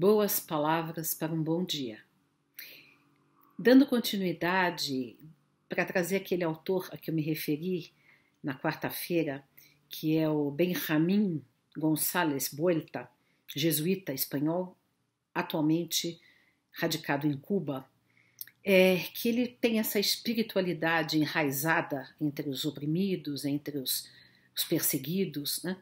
Boas palavras para um bom dia. Dando continuidade para trazer aquele autor a que eu me referi na quarta-feira, que é o Benjamim González Buelta, jesuíta espanhol, atualmente radicado em Cuba, é que ele tem essa espiritualidade enraizada entre os oprimidos, entre os, os perseguidos, né?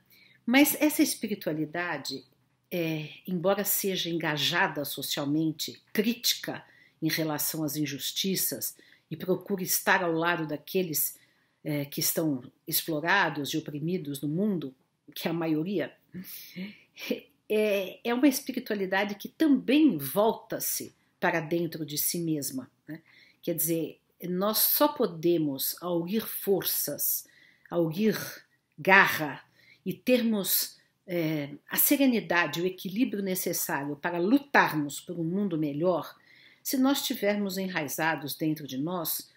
Mas essa espiritualidade é, embora seja engajada socialmente, crítica em relação às injustiças e procure estar ao lado daqueles é, que estão explorados e oprimidos no mundo, que é a maioria, é, é uma espiritualidade que também volta-se para dentro de si mesma. Né? Quer dizer, nós só podemos aurir forças, aurir garra e termos é, a serenidade, o equilíbrio necessário para lutarmos por um mundo melhor se nós tivermos enraizados dentro de nós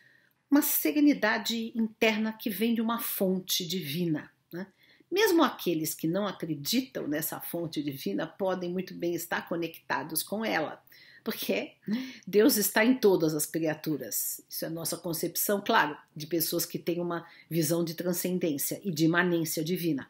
uma serenidade interna que vem de uma fonte divina. Né? Mesmo aqueles que não acreditam nessa fonte divina podem muito bem estar conectados com ela, porque Deus está em todas as criaturas. Isso é a nossa concepção, claro, de pessoas que têm uma visão de transcendência e de imanência divina.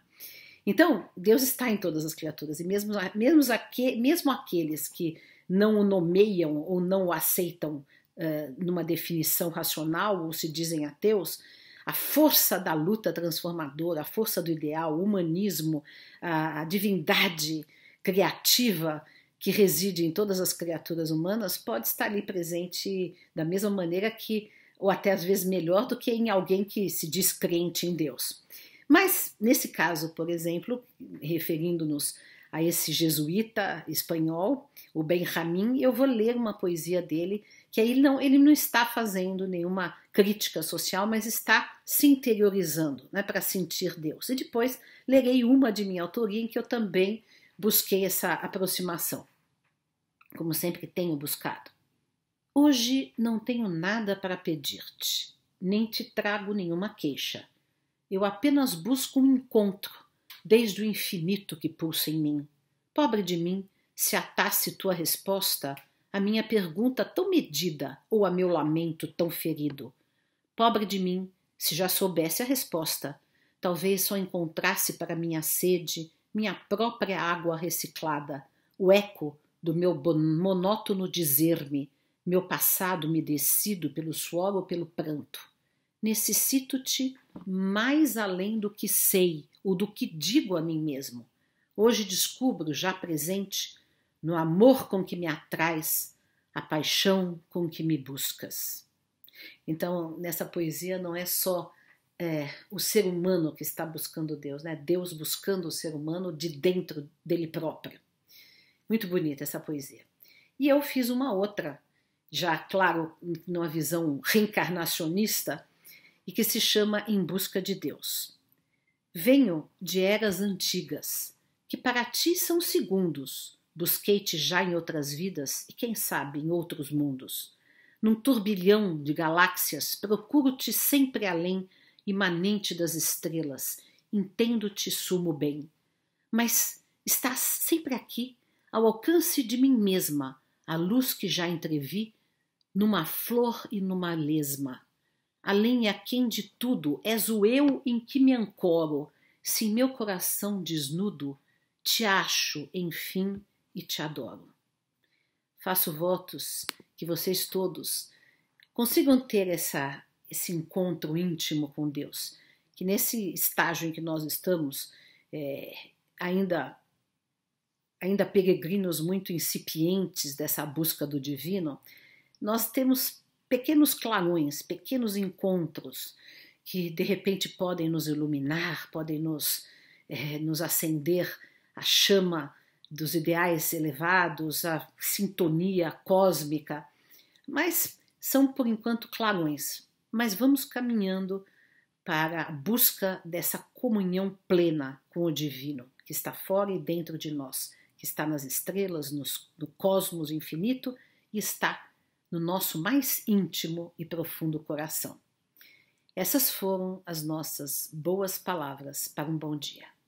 Então, Deus está em todas as criaturas, e mesmo, mesmo, aque, mesmo aqueles que não o nomeiam ou não o aceitam uh, numa definição racional ou se dizem ateus, a força da luta transformadora, a força do ideal, o humanismo, a, a divindade criativa que reside em todas as criaturas humanas pode estar ali presente da mesma maneira que, ou até às vezes melhor do que em alguém que se diz crente em Deus. Mas, nesse caso, por exemplo, referindo-nos a esse jesuíta espanhol, o Benjamin, eu vou ler uma poesia dele, que aí não, ele não está fazendo nenhuma crítica social, mas está se interiorizando né, para sentir Deus. E depois lerei uma de minha autoria em que eu também busquei essa aproximação, como sempre tenho buscado. Hoje não tenho nada para pedir-te, nem te trago nenhuma queixa eu apenas busco um encontro, desde o infinito que pulsa em mim. Pobre de mim, se atasse tua resposta à minha pergunta tão medida ou a meu lamento tão ferido. Pobre de mim, se já soubesse a resposta, talvez só encontrasse para minha sede minha própria água reciclada, o eco do meu monótono dizer-me, meu passado umedecido pelo suor ou pelo pranto necessito-te mais além do que sei ou do que digo a mim mesmo. Hoje descubro, já presente, no amor com que me atrás, a paixão com que me buscas. Então, nessa poesia não é só é, o ser humano que está buscando Deus, né? Deus buscando o ser humano de dentro dele próprio. Muito bonita essa poesia. E eu fiz uma outra, já claro, numa visão reencarnacionista, e que se chama Em Busca de Deus. Venho de eras antigas, que para ti são segundos. Busquei-te já em outras vidas e, quem sabe, em outros mundos. Num turbilhão de galáxias, procuro-te sempre além, imanente das estrelas. Entendo-te sumo bem. Mas estás sempre aqui, ao alcance de mim mesma, a luz que já entrevi, numa flor e numa lesma além e aquém de tudo, és o eu em que me ancoro, se em meu coração desnudo, te acho, enfim, e te adoro. Faço votos que vocês todos consigam ter essa, esse encontro íntimo com Deus, que nesse estágio em que nós estamos, é, ainda ainda peregrinos muito incipientes dessa busca do divino, nós temos pequenos clarões, pequenos encontros que de repente podem nos iluminar, podem nos, é, nos acender a chama dos ideais elevados, a sintonia cósmica, mas são por enquanto clarões. Mas vamos caminhando para a busca dessa comunhão plena com o divino, que está fora e dentro de nós, que está nas estrelas, nos, no cosmos infinito e está no nosso mais íntimo e profundo coração. Essas foram as nossas boas palavras para um bom dia.